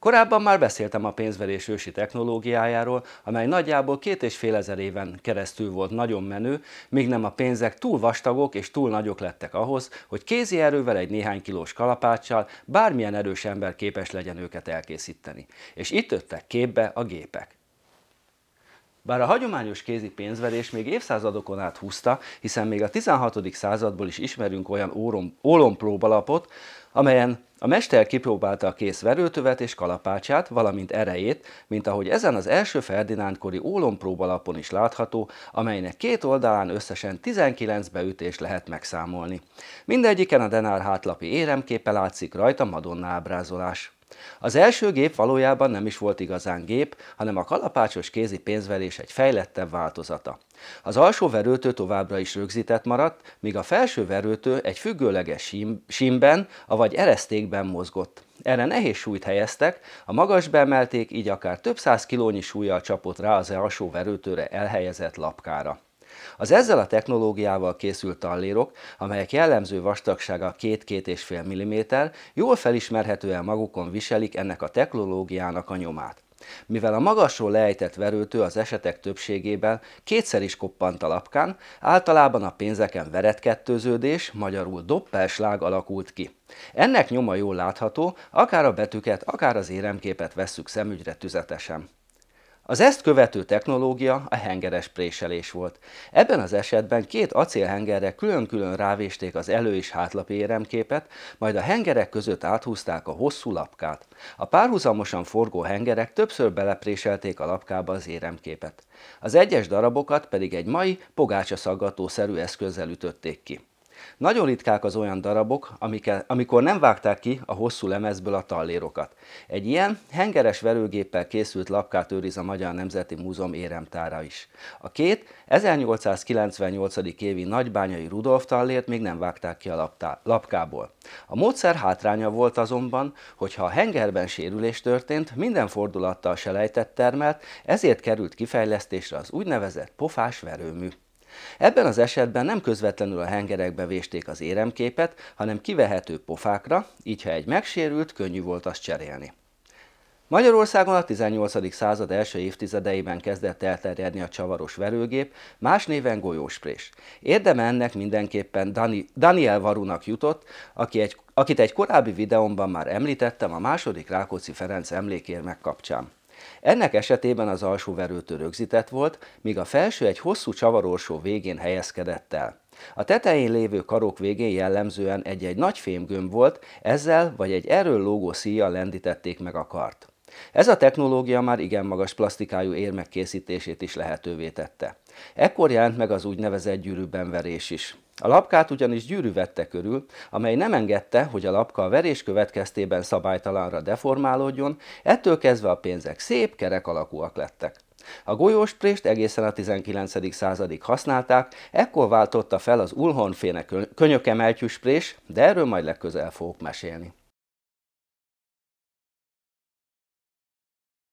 Korábban már beszéltem a pénzverés ősi technológiájáról, amely nagyjából két és fél ezer éven keresztül volt nagyon menő, míg nem a pénzek túl vastagok és túl nagyok lettek ahhoz, hogy kézi erővel egy néhány kilós kalapáccsal bármilyen erős ember képes legyen őket elkészíteni. És itt öttek képbe a gépek. Bár a hagyományos kézi pénzverés még évszázadokon át húzta, hiszen még a 16. századból is ismerünk olyan ólompróbalapot, amelyen a mester kipróbálta a kész verőtövet és kalapácsát, valamint erejét, mint ahogy ezen az első Ferdinándkori ólompróbalapon is látható, amelynek két oldalán összesen 19 beütés lehet megszámolni. Mindegyiken a denár hátlapi éremképe látszik rajta Madonna ábrázolás. Az első gép valójában nem is volt igazán gép, hanem a kalapácsos kézi pénzverés egy fejlettebb változata. Az alsó verőtő továbbra is rögzített maradt, míg a felső verőtő egy függőleges simben, avagy eresztékben mozgott. Erre nehéz súlyt helyeztek, a magas emelték, így akár több száz kilónyi súlyjal csapott rá az alsó verőtőre elhelyezett lapkára. Az ezzel a technológiával készült tallérok, amelyek jellemző vastagsága 2-2,5 mm, jól felismerhetően magukon viselik ennek a technológiának a nyomát. Mivel a magasról lejtett verőtő az esetek többségében kétszer is koppant a lapkán, általában a pénzeken veretkettőződés, magyarul doppelslág alakult ki. Ennek nyoma jól látható, akár a betűket, akár az éremképet vesszük szemügyre tüzetesen. Az ezt követő technológia a hengeres préselés volt. Ebben az esetben két acélhengerre külön-külön rávésték az elő- és hátlapi éremképet, majd a hengerek között áthúzták a hosszú lapkát. A párhuzamosan forgó hengerek többször belepréselték a lapkába az éremképet. Az egyes darabokat pedig egy mai pogácsaszaggatószerű eszközzel ütötték ki. Nagyon ritkák az olyan darabok, amikkel, amikor nem vágták ki a hosszú lemezből a tallérokat. Egy ilyen hengeres verőgéppel készült lapkát őriz a Magyar Nemzeti Múzeum éremtára is. A két 1898. évi nagybányai Rudolf tallért még nem vágták ki a laptá, lapkából. A módszer hátránya volt azonban, hogy ha a hengerben sérülés történt, minden fordulattal lejtett termelt, ezért került kifejlesztésre az úgynevezett pofás verőmű. Ebben az esetben nem közvetlenül a hengerekbe vésték az éremképet, hanem kivehető pofákra, így ha egy megsérült, könnyű volt azt cserélni. Magyarországon a 18. század első évtizedeiben kezdett elterjedni a csavaros verőgép, más néven golyósprés. Érdeme ennek mindenképpen Dani, Daniel Varunak jutott, aki egy, akit egy korábbi videómban már említettem a második Rákóczi Ferenc emlékérmek kapcsán. Ennek esetében az alsó verőtő rögzített volt, míg a felső egy hosszú csavarorsó végén helyezkedett el. A tetején lévő karok végén jellemzően egy-egy nagy fémgömb volt, ezzel vagy egy erről lógó szíjjal lendítették meg a kart. Ez a technológia már igen magas plastikájú érmek készítését is lehetővé tette. Ekkor jelent meg az úgynevezett gyűrűbenverés is. A lapkát ugyanis gyűrű vette körül, amely nem engedte, hogy a lapka a verés következtében szabálytalanra deformálódjon, ettől kezdve a pénzek szép, kerek alakúak lettek. A golyósprést egészen a 19. századig használták, ekkor váltotta fel az ulhonféne könyökemeltyűsprés, de erről majd legközel fogok mesélni.